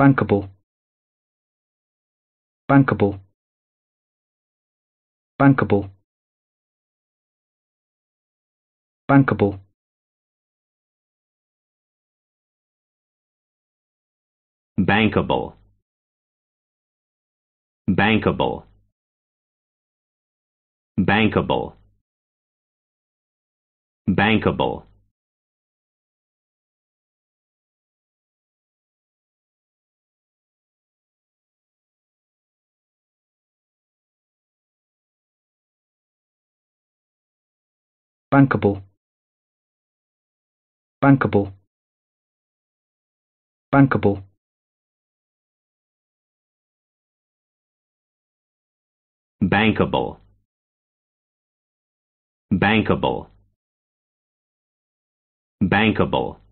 bankable bankable bankable bankable bankable bankable bankable bankable bankable bankable bankable bankable bankable bankable